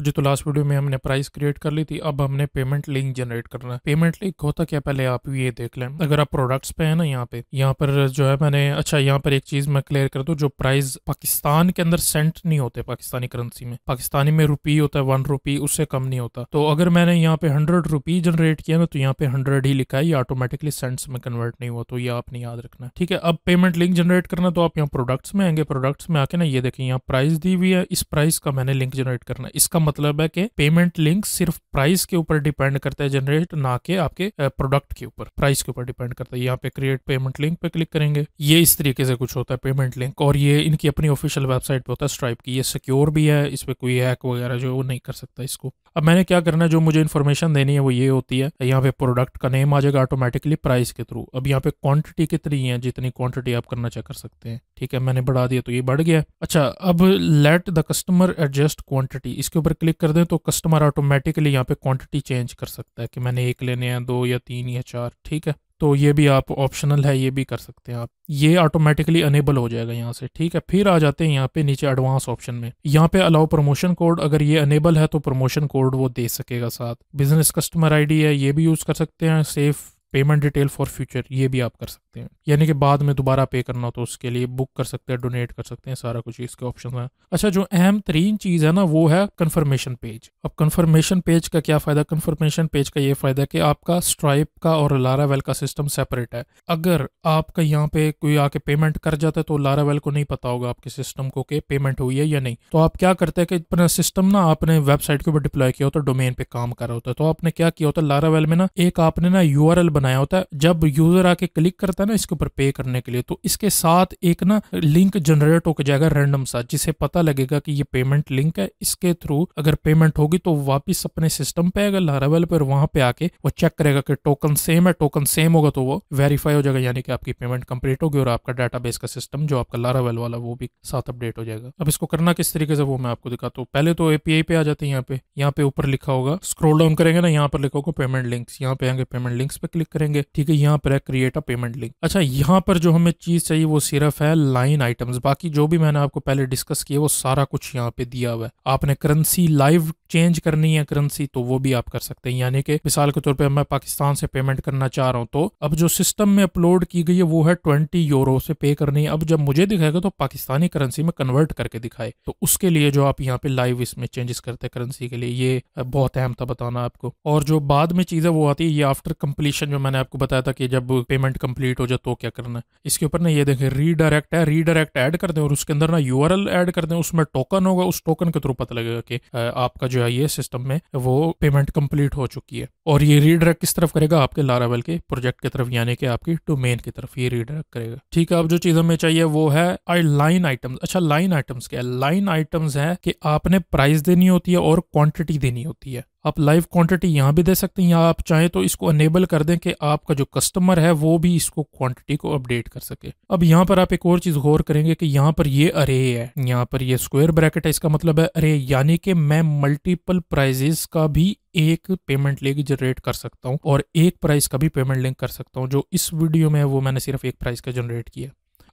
जो तो last video में हमने प्राइस क्रिएट कर ली थी अब हमने पेमेंट लिंक जनरेट करना है पेमेंट लिंक होता क्या पहले आप ये देख लें अगर आप प्रोडक्ट्स पे हैं ना यहाँ पे यहाँ पर जो है मैंने अच्छा यहाँ पर एक चीज मैं क्लियर कर दू जो प्राइस पाकिस्तान के अंदर सेंट नहीं होते पाकिस्तानी करेंसी में पाकिस्तानी में रुपी होता है वन रुपी उससे कम नहीं होता तो अगर मैंने यहाँ पे हंड्रेड रुपी जनरेट किया ना तो यहाँ पे हंड्रेड ही लिखा है ये ऑटोमेटिकली सेंट्स में कन्वर्ट नहीं हुआ तो ये आपने याद रखना ठीक है अब पेमेंट लिंक जनरेट करना तो आप यहाँ प्रोडक्ट्स में आएंगे प्रोडक्ट्स में आके ना ये देखें यहाँ प्राइस दी हुई है इस प्राइस का मैंने लिंक जनरेट करना इसका मतलब है कि पेमेंट लिंक सिर्फ प्राइस के ऊपर डिपेंड करता है जनरेट ना के आपके प्रोडक्ट के ऊपर प्राइस के ऊपर डिपेंड करता है यहाँ पे क्रिएट पेमेंट लिंक पे क्लिक करेंगे ये इस तरीके से कुछ होता है पेमेंट लिंक और ये इनकी अपनी ऑफिशियल वेबसाइट पे होता है स्ट्राइप की ये सिक्योर भी है इस पर कोई हैक वगैरह जो वो नहीं कर सकता इसको अब मैंने क्या करना है जो मुझे इन्फॉर्मेशन देनी है वो ये होती है यहाँ पे प्रोडक्ट का नेम आ जाएगा ऑटोमेटिकली प्राइस के थ्रू अब यहाँ पे क्वांटिटी कितनी है जितनी क्वांटिटी आप करना चाह कर सकते हैं ठीक है मैंने बढ़ा दिया तो ये बढ़ गया अच्छा अब let the customer adjust quantity इसके ऊपर पर क्लिक कर दें तो कस्टमर ऑटोमेटिकली यहाँ पे क्वांटिटी चेंज कर सकता है कि मैंने एक लेने हैं दो या तीन या चार ठीक है तो ये भी आप ऑप्शनल है ये भी कर सकते हैं आप ये ऑटोमेटिकली अनेबल हो जाएगा यहाँ से ठीक है फिर आ जाते हैं यहाँ पे नीचे एडवांस ऑप्शन में यहाँ पे अलाउ प्रमोशन कोड अगर ये अनेबल है तो प्रमोशन कोड वो दे सकेगा साथ बिजनेस कस्टमर आईडी है ये भी यूज कर सकते हैं save payment detail for future ये भी आप कर सकते हैं यानी कि बाद में दोबारा पे करना हो तो उसके लिए बुक कर सकते हैं डोनेट कर सकते हैं सारा कुछ इसके ऑप्शन है अच्छा जो अहम तरीन चीज़ है ना वो है कन्फर्मेशन पेज अब कन्फर्मेशन पेज का क्या फ़ायदा कन्फर्मेशन पेज का ये फ़ायदा कि आपका स्ट्राइप का और लारा वेल का सिस्टम सेपरेट है अगर आपका यहाँ पे कोई आके पेमेंट कर जाता है तो लारा वेल को नहीं पता होगा आपके सिस्टम को कि पेमेंट हुई है या नहीं तो आप क्या करते हैं कि अपना सिस्टम ना आपने वेबसाइट के ऊपर डिप्लॉय किया होता है डोमेन पे काम कर रहा होता है तो आपने क्या किया होता है लारा वेल में ना एक आपने ना यू बना बनाया होता है जब यूजर आके क्लिक करता है ना इसके ऊपर पे करने के लिए तो इसके साथ एक ना लिंक जनरेट होकर जाएगा रैंडम सा जिसे पता लगेगा कि ये पेमेंट लिंक है इसके थ्रू अगर पेमेंट होगी तो वापिस अपने सिस्टम पे आएगा लारावेल पर वहां पे आके वो चेक करेगा कि टोकन सेम है टोकन सेम होगा तो वो वेरीफाई हो जाएगा यानी कि आपकी पेमेंट कंप्लीट होगी और आपका डाटाबेस का सिस्टम जो आपका लारावेल वाला वो भी साथ अपडेट हो जाएगा अब इसको करना किस तरीके से वो मैं आपको दिखाता हूँ पहले तो एपीआई पे आ जाते हैं यहाँ पे यहाँ पे ऊपर लिखा होगा स्क्रोल डाउन करेंगे ना यहाँ पर लिखा होगा पेमेंट लिंक्स यहाँ पे आएंगे पेमेंट लिंक्स पे क्लिक करेंगे ठीक है यहाँ पर है क्रिएट अ पेमेंट लिंक अच्छा यहाँ पर जो हमें चीज चाहिए वो सिर्फ है लाइन आइटम्स बाकी जो भी मैंने आपको पहले डिस्कस किया वो सारा कुछ यहाँ पे दिया हुआ है आपने करेंसी लाइव चेंज करनी है करेंसी तो वो भी आप कर सकते हैं यानी कि मिसाल के तौर पर मैं पाकिस्तान से पेमेंट करना चाह रहा हूँ तो अब जो सिस्टम में अपलोड की गई है वो है ट्वेंटी यूरो से पे करनी है अब जब मुझे दिखाएगा तो पाकिस्तानी करेंसी में कन्वर्ट करके दिखाए तो उसके लिए जो आप यहाँ पे लाइव इसमें चेंजेस करते हैं करेंसी के लिए ये बहुत अहम था बताना आपको और जो बाद में चीज़ है वो आती है ये आफ्टर कंप्लीशन जो मैंने आपको बताया था कि जब पेमेंट कंप्लीट हो जाए तो क्या करना है इसके ऊपर ना ये देखें रीडायरेक्ट है रीडायरेक्ट ऐड कर दें और उसके अंदर ना यू ऐड कर दें उसमें टोकन होगा उस टोकन के थ्रू पता लगेगा कि आपका जो है सिस्टम में वो पेमेंट कंप्लीट हो चुकी है और ये रीडायरेक्ट किस तरफ करेगा आपके लारावेल के प्रोजेक्ट की तरफ यानी कि आपकी डोमेन की तरफ ये रीडायरेक्ट करेगा ठीक है अब जो चीज हमें चाहिए वो है आई लाइन आइटम्स अच्छा लाइन आइटम्स क्या है लाइन आइटम्स है कि आपने प्राइस देनी होती है और क्वांटिटी देनी होती है आप लाइव क्वांटिटी यहाँ भी दे सकते हैं या आप चाहें तो इसको अनेबल कर दें कि आपका जो कस्टमर है वो भी इसको क्वांटिटी को अपडेट कर सके अब यहाँ पर आप एक और चीज़ गौर करेंगे कि यहाँ पर ये अरे है यहाँ पर ये स्क्वायर ब्रैकेट है इसका मतलब है अरे यानी कि मैं मल्टीपल प्राइजेस का भी एक पेमेंट लिंक जनरेट कर सकता हूँ और एक प्राइस का भी पेमेंट लिंक कर सकता हूँ जो इस वीडियो में वो मैंने सिर्फ एक प्राइस का जनरेट किया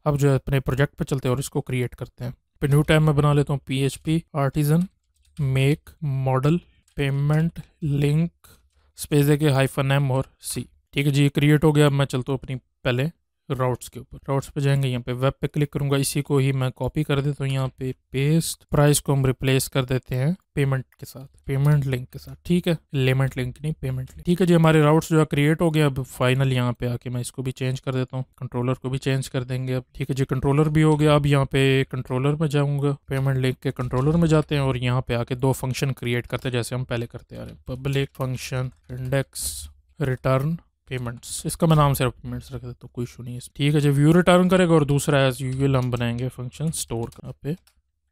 अब जो है अपने प्रोजेक्ट पर चलते हैं और इसको क्रिएट करते हैं न्यू टाइम में बना लेता हूँ P H P artisan make model payment link space देके हाइफन एम और सी ठीक है जी ये क्रिएट हो गया मैं चलता हूँ अपनी पहले राउट्स के ऊपर राउट्स पे जाएंगे यहाँ पे वेब पे क्लिक करूंगा इसी को ही मैं कॉपी कर देता हूँ यहाँ पे पेस्ट प्राइस को हम रिप्लेस कर देते हैं पेमेंट के साथ पेमेंट लिंक के साथ ठीक है लेमेंट लिंक नहीं पेमेंट लिंक ठीक है जी हमारे राउट्स जो है क्रिएट हो गया अब फाइनल यहाँ पे आके मैं इसको भी चेंज कर देता हूँ कंट्रोलर को भी चेंज कर देंगे अब ठीक है जी कंट्रोलर भी हो गया अब यहाँ पे कंट्रोलर में जाऊंगा पेमेंट लिंक के कंट्रोलर में जाते हैं और यहाँ पे आके दो फंक्शन क्रिएट करते हैं जैसे हम पहले करते आ रहे हैं public function index return payments इसका मैं नाम सिर्फ पेमेंट्स रख देता तो कोई इशू नहीं है ठीक है जी व्यू रिटर्न करेगा और दूसरा एज यू हम बनाएंगे फंक्शन स्टोर का पे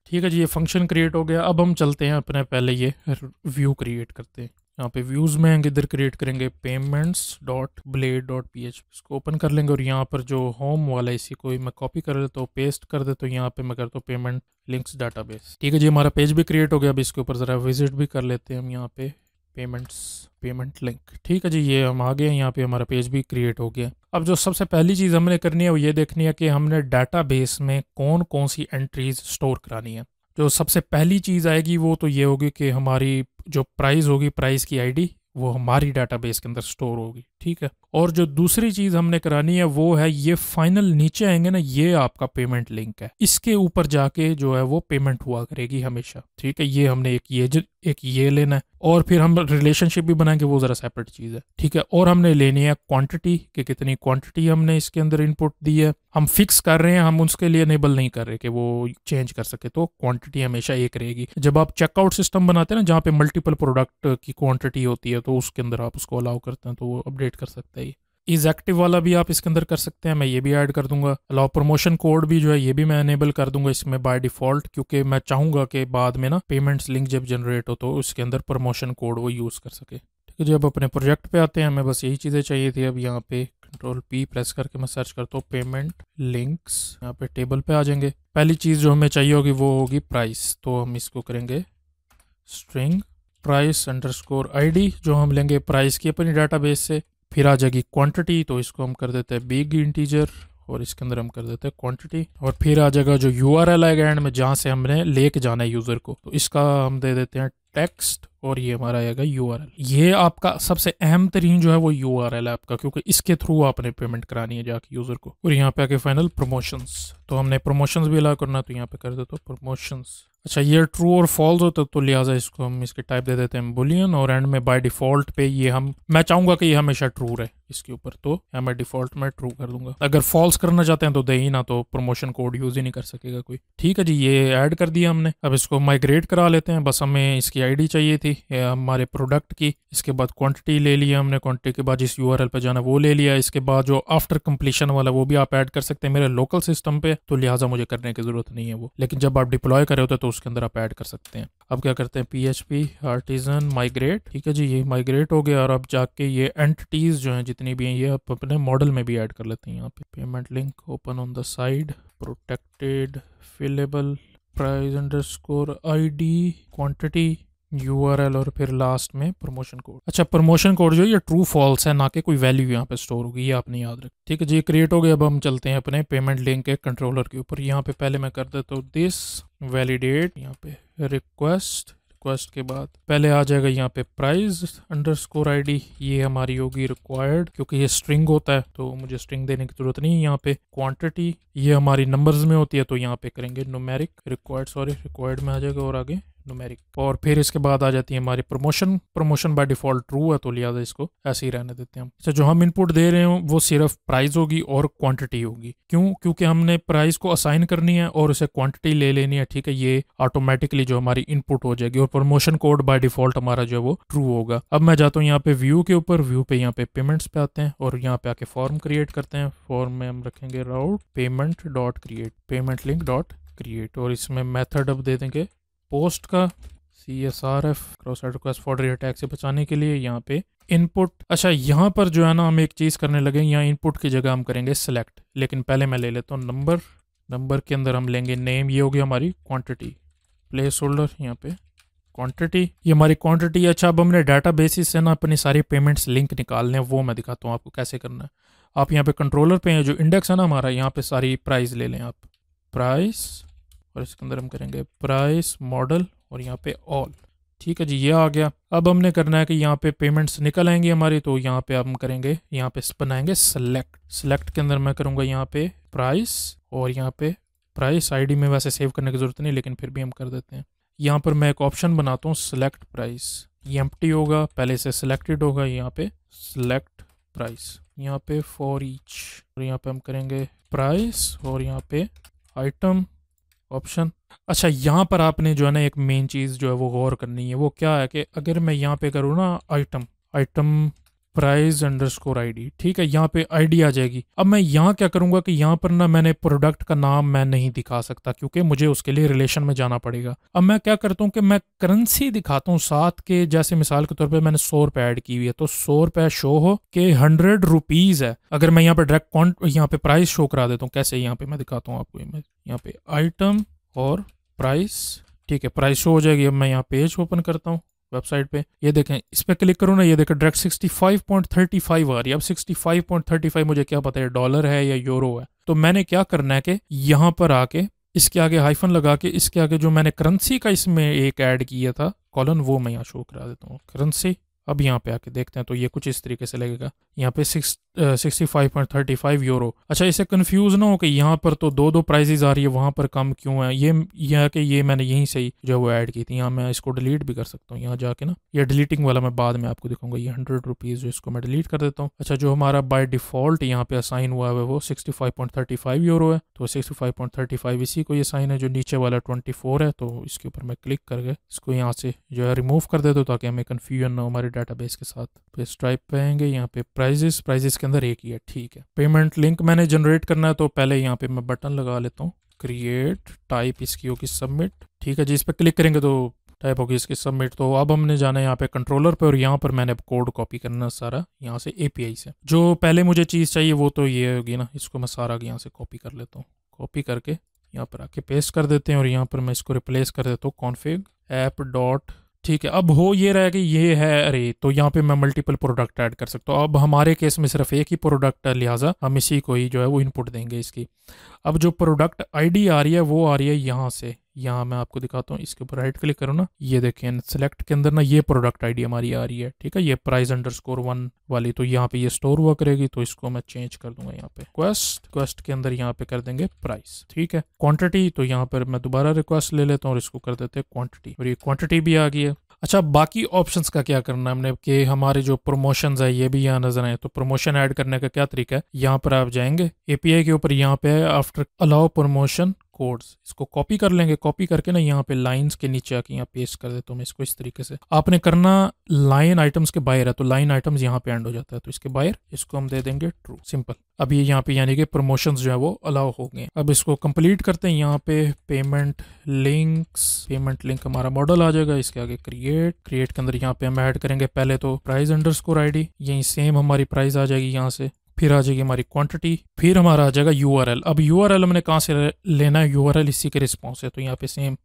ठीक है जी ये फंक्शन क्रिएट हो गया अब हम चलते हैं अपने पहले ये व्यू क्रिएट करते हैं यहाँ पे व्यूज़ में आएंगे इधर क्रिएट करेंगे payments dot blade dot P H इसको ओपन कर लेंगे और यहाँ पर जो होम वाला इसी को मैं कॉपी कर देता हूँ पेस्ट कर देता हूँ यहाँ पे मैं करता हूँ पेमेंट लिंक्स डाटाबेस ठीक है जी हमारा पेज भी क्रिएट हो गया अब इसके ऊपर ज़रा विजिट भी कर लेते हैं हम यहाँ पे पेमेंट्स पेमेंट लिंक ठीक है जी ये हम आ गए यहाँ पे हमारा पेज भी क्रिएट हो गया अब जो सबसे पहली चीज़ हमने करनी है वो ये देखनी है कि हमने बेस में कौन कौन सी एंट्रीज स्टोर करानी है जो सबसे पहली चीज़ आएगी वो तो ये होगी कि हमारी जो प्राइस होगी प्राइस की आईडी वो हमारी बेस के अंदर स्टोर होगी ठीक है और जो दूसरी चीज हमने करानी है वो है ये फाइनल नीचे आएंगे ना ये आपका पेमेंट लिंक है इसके ऊपर जाके जो है वो पेमेंट हुआ करेगी हमेशा ठीक है ये हमने एक ये एक ये लेना है और फिर हम रिलेशनशिप भी बनाएंगे वो ज़रा सेपरेट चीज़ है ठीक है और हमने लेनी है क्वांटिटी कि कितनी क्वांटिटी हमने इसके अंदर इनपुट दी है हम फिक्स कर रहे हैं हम उसके लिए अनेबल नहीं कर रहे कि वो चेंज कर सके तो क्वांटिटी हमेशा एक रहेगी जब आप चेकआउट सिस्टम बनाते हैं ना जहाँ पे मल्टीपल प्रोडक्ट की क्वांटिटी होती है तो उसके अंदर आप उसको अलाउ करते हैं तो वो अपडेट कर सकते हैं इज एक्टिव वाला भी आप इसके अंदर कर सकते हैं मैं ये भी ऐड कर दूंगा अलाउ प्रमोशन कोड भी जो है ये भी मैं अनेबल कर दूंगा इसमें बाय डिफॉल्ट क्योंकि मैं चाहूंगा कि बाद में ना पेमेंट्स लिंक जब जनरेट हो तो उसके अंदर प्रमोशन कोड वो यूज़ कर सके ठीक है जब अपने प्रोजेक्ट पे आते हैं हमें बस यही चीज़ें चाहिए थी अब यहाँ पे कंट्रोल पी प्रेस करके मैं सर्च करता हूँ पेमेंट लिंक्स यहाँ पे टेबल पे आ जाएंगे पहली चीज़ जो हमें चाहिए होगी वो होगी प्राइस तो हम इसको करेंगे string price underscore I जो हम लेंगे प्राइस की अपनी डाटा बेस से फिर आ जाएगी क्वांटिटी तो इसको हम कर देते हैं बिग इंटीजर और इसके अंदर हम कर देते हैं क्वांटिटी और फिर आ जाएगा जो यू आर एल आएगा एंड में जहाँ से हमने लेके जाना है यूज़र को तो इसका हम दे देते हैं टेक्स्ट और ये हमारा आएगा यू आर एल ये आपका सबसे अहम तरीन जो है वो यू आर एल है आपका क्योंकि इसके थ्रू आपने पेमेंट करानी है जाके यूज़र को और यहाँ पे आके फाइनल प्रमोशंस तो हमने प्रमोशंस भी अलाउ करना तो यहाँ पे कर देते हो प्रमोशंस अच्छा ये ट्रू और फॉल्स होता तो, तो लिहाजा इसको हम इसके टाइप दे देते हैं बुलियन और एंड में बाय डिफ़ॉल्ट पे ये हम मैं चाहूँगा कि ये हमेशा ट्रू रहे इसके ऊपर तो या मैं डिफॉल्ट में ट्रू कर दूंगा अगर फॉल्स करना चाहते हैं तो दे ही ना तो प्रमोशन कोड यूज ही नहीं कर सकेगा कोई ठीक है जी ये ऐड कर दिया हमने अब इसको माइग्रेट करा लेते हैं बस हमें इसकी आईडी चाहिए थी हमारे प्रोडक्ट की इसके बाद क्वांटिटी ले लिया हमने क्वांटिटी के बाद जिस यू पे जाना वो ले लिया इसके बाद जो आफ्टर कंप्लीशन वाला वो भी आप ऐड कर सकते हैं मेरे लोकल सिस्टम पे तो लिहाजा मुझे करने की जरूरत नहीं है वो लेकिन जब आप डिप्लॉय करे होते तो उसके अंदर आप ऐड कर सकते हैं अब क्या करते हैं P H P artisan migrate ठीक है जी ये माइग्रेट हो गया और अब जाके ये एंटिटीज़ जो हैं जितनी भी हैं ये आप अपने मॉडल में भी ऐड कर लेते हैं यहाँ पे payment link open on the side protected fillable price underscore I D quantity U R L और फिर लास्ट में प्रमोशन कोड अच्छा प्रमोशन कोड जो ये ट्रू फॉल्स है ना कि कोई वैल्यू यहाँ पे स्टोर होगी ये आपने याद रख ठीक है जी क्रिएट हो गया अब हम चलते हैं अपने पेमेंट लिंक के कंट्रोलर के ऊपर यहाँ पे पहले मैं कर देता हूँ दिस वैलिडेट यहाँ पे रिक्वेस्ट रिक्वेस्ट के बाद पहले आ जाएगा यहाँ पे प्राइज अंडर स्कोर आई ये हमारी होगी रिक्वायर्ड क्योंकि ये स्ट्रिंग होता है तो मुझे स्ट्रिंग देने की जरूरत नहीं है यहाँ पे क्वांटिटी ये हमारी नंबर्स में होती है तो यहाँ पे करेंगे नोमेरिक रिक्वायर्ड सॉरी रिक्वायर्ड में आ जाएगा और आगे नुमेरिक और फिर इसके बाद आ जाती है हमारी promotion promotion by default true है तो लिहाजा इसको ऐसे ही रहने देते हैं हम अच्छा जो हम इनपुट दे रहे हो वो सिर्फ प्राइस होगी और क्वांटिटी होगी क्यों क्योंकि हमने प्राइस को असाइन करनी है और उसे क्वांटिटी ले लेनी है ठीक है ये ऑटोमेटिकली जो हमारी इनपुट हो जाएगी और प्रमोशन कोड बाय डिफॉल्ट हमारा जो है वो ट्रू होगा अब मैं जाता हूँ यहाँ पे व्यू के ऊपर व्यू पे यहाँ पे पेमेंट्स पे आते हैं और यहाँ पे आके फॉर्म क्रिएट करते हैं फॉर्म में हम रखेंगे route payment dot create payment link dot create और इसमें मेथड अब दे देंगे पोस्ट का C S R F cross request for attack से बचाने के लिए यहाँ पे इनपुट अच्छा यहाँ पर जो है ना हम एक चीज़ करने लगे यहाँ इनपुट की जगह हम करेंगे सेलेक्ट लेकिन पहले मैं ले लेता हूँ नंबर नंबर के अंदर हम लेंगे नेम ये होगी हमारी क्वांटिटी प्लेस होल्डर यहाँ पे क्वांटिटी ये हमारी क्वांटिटी अच्छा अब हमने डाटा बेसिस से ना अपनी सारी पेमेंट्स लिंक निकालने वो मैं दिखाता हूँ आपको कैसे करना है आप यहाँ पे कंट्रोलर पे हैं जो इंडेक्स है ना हमारा यहाँ पे सारी प्राइस ले लें आप प्राइस और इसके अंदर हम करेंगे प्राइस मॉडल और यहाँ पे ऑल ठीक है जी ये आ गया अब हमने करना है कि यहाँ पे पेमेंट्स निकल आएंगे हमारी तो यहाँ पे हम करेंगे यहाँ पे बनाएंगे सेलेक्ट सेलेक्ट के अंदर मैं करूँगा यहाँ पे प्राइस और यहाँ पे प्राइस आईडी में वैसे सेव करने की ज़रूरत नहीं लेकिन फिर भी हम कर देते हैं यहाँ पर मैं एक ऑप्शन बनाता हूँ सेलेक्ट प्राइस ये एम्प्टी होगा पहले से सिलेक्टेड होगा यहाँ पे सिलेक्ट प्राइस यहाँ पे फॉर ईच और यहाँ पे हम करेंगे प्राइस और यहाँ पे आइटम ऑप्शन अच्छा यहाँ पर आपने जो है ना एक मेन चीज़ जो है वो गौर करनी है वो क्या है कि अगर मैं यहाँ पे करूँ ना item item price underscore ID ठीक है यहाँ पे आईडी आ जाएगी अब मैं यहाँ क्या करूंगा कि यहाँ पर ना मैंने प्रोडक्ट का नाम मैं नहीं दिखा सकता क्योंकि मुझे उसके लिए रिलेशन में जाना पड़ेगा अब मैं क्या करता हूँ कि मैं करेंसी दिखाता हूँ साथ के जैसे मिसाल के तौर पर मैंने सौ रुपए ऐड की हुई है तो सौ रुपये शो हो कि हंड्रेड रुपीज़ है अगर मैं यहाँ पे डायरेक्ट कॉन्ट यहाँ पे प्राइस शो करा देता हूँ कैसे यहाँ पे मैं दिखाता हूँ आपको इमेज यहाँ पे आइटम और प्राइस ठीक है प्राइस शो हो जाएगी अब मैं यहाँ पेज ओपन करता हूँ वेबसाइट पे ये देखें इस पर क्लिक करूँ ना ये देखें direct sixty five point thirty five आ रही है अब फाइव मुझे क्या पता है डॉलर है या यूरो है तो मैंने क्या करना है कि यहाँ पर आके इसके आगे हाइफन लगा के इसके आगे जो मैंने करंसी का इसमें एक ऐड किया था कॉलन वो मैं यहाँ शो करा देता हूँ करंसी अब यहाँ पे आके देखते हैं तो ये कुछ इस तरीके से लगेगा यहाँ पे सिक्स यूरो अच्छा इसे कंफ्यूज ना हो कि यहाँ पर तो दो दो प्राइजेज आ रही है वहाँ पर कम क्यों है ये यह कि ये मैंने यहीं से ही जो है वो ऐड की थी यहाँ मैं इसको डिलीट भी कर सकता हूँ यहाँ जाके ना ये डिलीटिंग वाला मैं बाद में आपको दिखाऊंगा ये हंड्रेड रुपीज़ इसको मैं डिलीट कर देता हूँ अच्छा जो हमारा बाय डिफॉल्ट यहाँ पे असाइन हुआ है वो सिक्सटी यूरो है तो सिक्सटी इसी को ये साइन है जो नीचे वाला ट्वेंटी है तो इसके ऊपर मैं क्लिक करके इसको यहाँ से जो है रिमूव कर देता हूँ ताकि हमें कन्फ्यूजन ना हमारे डेटाबेस के साथ फिर स्ट्राइप पे आएंगे यहाँ पे प्राइजेस प्राइजेस के अंदर एक ही है ठीक है पेमेंट लिंक मैंने जनरेट करना है तो पहले यहाँ पे मैं बटन लगा लेता हूँ क्रिएट टाइप इसकी होगी सबमिट ठीक है जी इस पर क्लिक करेंगे तो टाइप होगी इसकी सबमिट तो अब हमने जाना है यहाँ पे कंट्रोलर पे और यहाँ पर मैंने अब कोड कॉपी करना सारा यहाँ से एपीआई से जो पहले मुझे चीज़ चाहिए वो तो ये होगी ना इसको मैं सारा यहाँ से कॉपी कर लेता हूँ कॉपी करके यहाँ पर आके पेस्ट कर देते हैं और यहाँ पर मैं इसको रिप्लेस कर देता हूँ कॉन्फिग ऐप डॉट ठीक है अब हो ये रहा कि ये है अरे तो यहाँ पे मैं मल्टीपल प्रोडक्ट ऐड कर सकता हूँ अब हमारे केस में सिर्फ एक ही प्रोडक्ट है लिहाजा हम इसी को ही जो है वो इनपुट देंगे इसकी अब जो प्रोडक्ट आईडी आ रही है वो आ रही है यहाँ से यहाँ मैं आपको दिखाता हूँ इसके ऊपर राइट क्लिक करो ना ये देखें सेलेक्ट के अंदर ना ये प्रोडक्ट आईडी हमारी आ रही है ठीक है ये प्राइस अंडर स्कोर वन वाली तो यहाँ पे ये स्टोर हुआ करेगी तो इसको मैं चेंज कर दूंगा यहाँ पे क्वेस्ट क्वेस्ट के अंदर यहाँ पे कर देंगे प्राइस ठीक है क्वांटिटी तो यहाँ पर मैं दोबारा रिक्वेस्ट ले लेता हूँ और इसको कर देते हैं क्वांटिटी और ये क्वांटिटी भी आ गई है अच्छा बाकी ऑप्शंस का क्या करना है हमने कि हमारे जो प्रमोशंस है ये भी यहाँ नजर आए तो प्रमोशन ऐड करने का क्या तरीका है यहाँ पर आप जाएंगे एपीआई के ऊपर यहाँ पे आफ्टर अलाउ प्रमोशन कोड्स इसको कॉपी कर लेंगे कॉपी करके ना यहाँ पे लाइंस के नीचे आके यहाँ पेस्ट कर देता हूँ मैं इसको इस तरीके से आपने करना लाइन आइटम्स के बाहर है तो लाइन आइटम्स यहाँ पे एंड हो जाता है तो इसके बाहर इसको हम दे देंगे ट्रू सिंपल अब ये यहाँ पे यानी कि प्रमोशन जो है वो अलाउ हो गए अब इसको कंप्लीट करते हैं यहाँ पे पेमेंट लिंक्स पेमेंट लिंक हमारा मॉडल आ जाएगा इसके आगे क्रिएट क्रिएट के अंदर यहाँ पे हम ऐड करेंगे पहले तो प्राइस अंडर स्कोर आई यही सेम हमारी प्राइस आ जाएगी यहाँ से फिर आ जाएगी हमारी क्वांटिटी फिर हमारा आ जाएगा यू अब यू हमने कहाँ से लेना है यू इसी के रिस्पॉन्स है तो यहाँ पे same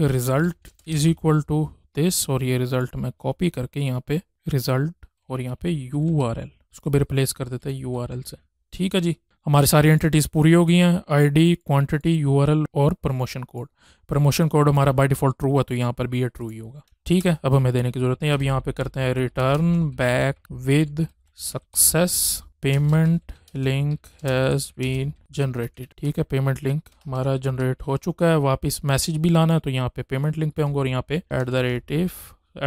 result is equal to this और ये रिज़ल्ट मैं कॉपी करके यहाँ पे रिज़ल्ट और यहाँ पे यू उसको भी रिप्लेस कर देते हैं यू से ठीक है जी हमारी सारी एंटिटीज़ पूरी हो गई हैं आईडी, क्वांटिटी, यूआरएल और प्रमोशन कोड प्रमोशन कोड हमारा बाय डिफ़ॉल्ट ट्रू है तो यहाँ पर भी ये ट्रू ही होगा ठीक है अब हमें देने की ज़रूरत नहीं अब यहाँ पे करते हैं return back with success payment link has been generated ठीक है पेमेंट लिंक हमारा जनरेट हो चुका है वापस मैसेज भी लाना है तो यहाँ पे पेमेंट लिंक पे होंगे और यहाँ पे at the rate if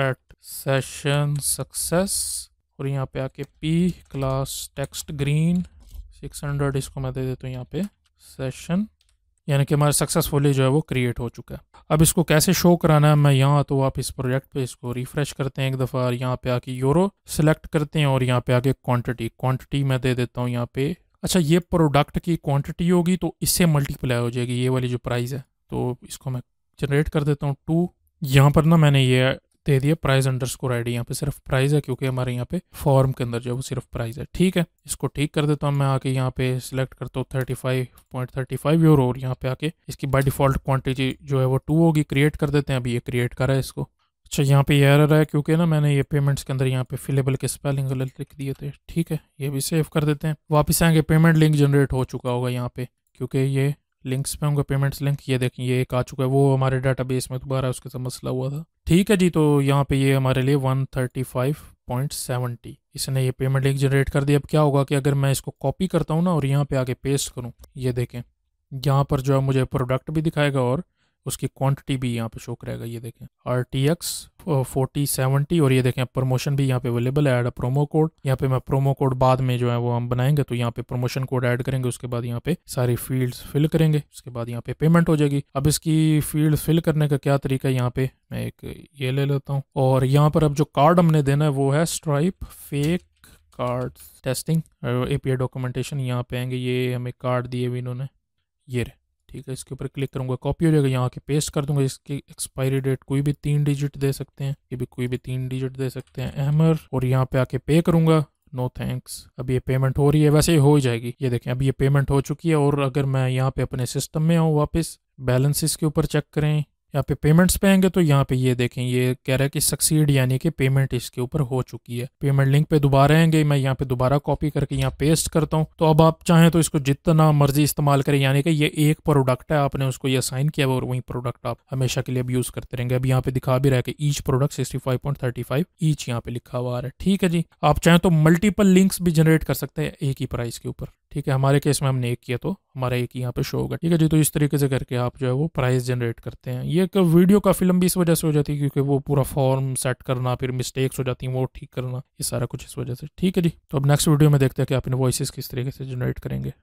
at session success और यहाँ पे आके पी क्लास टेक्स्ट ग्रीन 600 इसको मैं दे देता हूँ यहाँ पे सेशन यानी कि हमारा सक्सेसफुली जो है वो क्रिएट हो चुका है अब इसको कैसे शो कराना है मैं यहाँ तो आप इस प्रोजेक्ट पे इसको रिफ्रेश करते हैं एक दफ़ा और यहाँ पे आके यूरो सेलेक्ट करते हैं और यहाँ पे आके क्वांटिटी क्वांटिटी मैं दे देता हूँ यहाँ पे अच्छा ये प्रोडक्ट की क्वांटिटी होगी तो इससे मल्टीप्लाई हो जाएगी ये वाली जो प्राइस है तो इसको मैं जनरेट कर देता हूँ टू यहाँ पर ना मैंने ये दे दिया प्राइज अंडर स्कोर आई यहाँ पे सिर्फ प्राइज है क्योंकि हमारे यहाँ पे फॉर्म के अंदर जो है वो सिर्फ प्राइज है ठीक है इसको ठीक कर देता हूँ मैं आके यहाँ पे सिलेक्ट करता हूँ thirty five point thirty five euro और यहाँ पे आके इसकी बाई डिफॉल्ट क्वान्टिटी जो है वो टू होगी क्रिएट कर देते हैं अभी ये क्रिएट करा है इसको अच्छा यहाँ पे ये एरर है क्योंकि ना मैंने ये पेमेंट्स के अंदर यहाँ पे फिलेबल के स्पेलिंग गलत लिख दिए थे ठीक है ये भी सेव कर देते हैं वापस आएंगे पेमेंट लिंक जनरेट हो चुका होगा यहाँ पे क्योंकि ये लिंक्स पे होंगे पेमेंट्स लिंक ये देखें ये एक आ चुका है वो हमारे बेस में दोबारा उसके साथ मसला हुआ था ठीक है जी तो यहाँ पे ये हमारे लिए 135.70 इसने ये पेमेंट लिंक जनरेट कर दिया अब क्या होगा कि अगर मैं इसको कॉपी करता हूँ ना और यहाँ पे आगे पेस्ट करूँ ये देखें यहाँ पर जो है मुझे प्रोडक्ट भी दिखाएगा और उसकी क्वांटिटी भी यहाँ पे शो करेगा ये देखें R T X forty seventy और ये देखें प्रमोशन भी यहाँ पे अवेलेबल है ऐड प्रोमो कोड यहाँ पे मैं प्रोमो कोड बाद में जो है वो हम बनाएंगे तो यहाँ पे प्रमोशन कोड ऐड करेंगे उसके बाद यहाँ पे सारी फील्ड्स फिल करेंगे उसके बाद यहाँ पे पेमेंट हो जाएगी अब इसकी फील्ड फिल करने का क्या तरीका है यहाँ पे मैं एक ये ले लेता हूँ और यहाँ पर अब जो कार्ड हमने देना है वो है Stripe fake card testing A P documentation यहाँ पे आएंगे ये हमें कार्ड दिए हुए इन्होंने ये रहे ठीक है इसके ऊपर क्लिक करूँगा कॉपी हो जाएगा यहाँ के पेस्ट कर दूंगा इसकी एक्सपायरी डेट कोई भी तीन डिजिट दे सकते हैं ये भी कोई भी तीन डिजिट दे सकते हैं अहमर और यहाँ पे आके पे करूँगा नो थैंक्स अब ये पेमेंट हो रही है वैसे ही हो ही जाएगी ये देखें अभी ये पेमेंट हो चुकी है और अगर मैं यहाँ पे अपने सिस्टम में आऊँ वापस बैलेंस इसके ऊपर चेक करें यहाँ पे पेमेंट्स पे आएंगे तो यहाँ पे ये देखें ये कह रहा है कि सक्सीड यानी कि पेमेंट इसके ऊपर हो चुकी है पेमेंट लिंक पे दोबारा आएंगे मैं यहाँ पे दोबारा कॉपी करके यहाँ पेस्ट करता हूँ तो अब आप चाहें तो इसको जितना मर्जी इस्तेमाल करें यानी कि ये एक प्रोडक्ट है आपने उसको ये साइन किया और वही प्रोडक्ट आप हमेशा के लिए अब यूज करते रहेंगे अब यहाँ पे दिखा भी रहा है कि each product sixty five point thirty five each यहाँ पे लिखा हुआ है ठीक है जी आप चाहें तो मल्टीपल लिंक्स भी जनरेट कर सकते हैं एक ही प्राइस के ऊपर ठीक है हमारे केस में हमने एक किया तो हमारा एक यहाँ पे शो होगा ठीक है जी तो इस तरीके से करके आप जो है वो प्राइस जनरेट करते हैं ये एक वीडियो काफ़ी लंबी इस वजह से हो जाती है क्योंकि वो पूरा फॉर्म सेट करना फिर मिस्टेक्स हो जाती हैं वो ठीक करना ये सारा कुछ इस वजह से ठीक है जी तो अब नेक्स्ट वीडियो में देखते हैं कि आप इन वॉइस किस तरीके से जनरेट करेंगे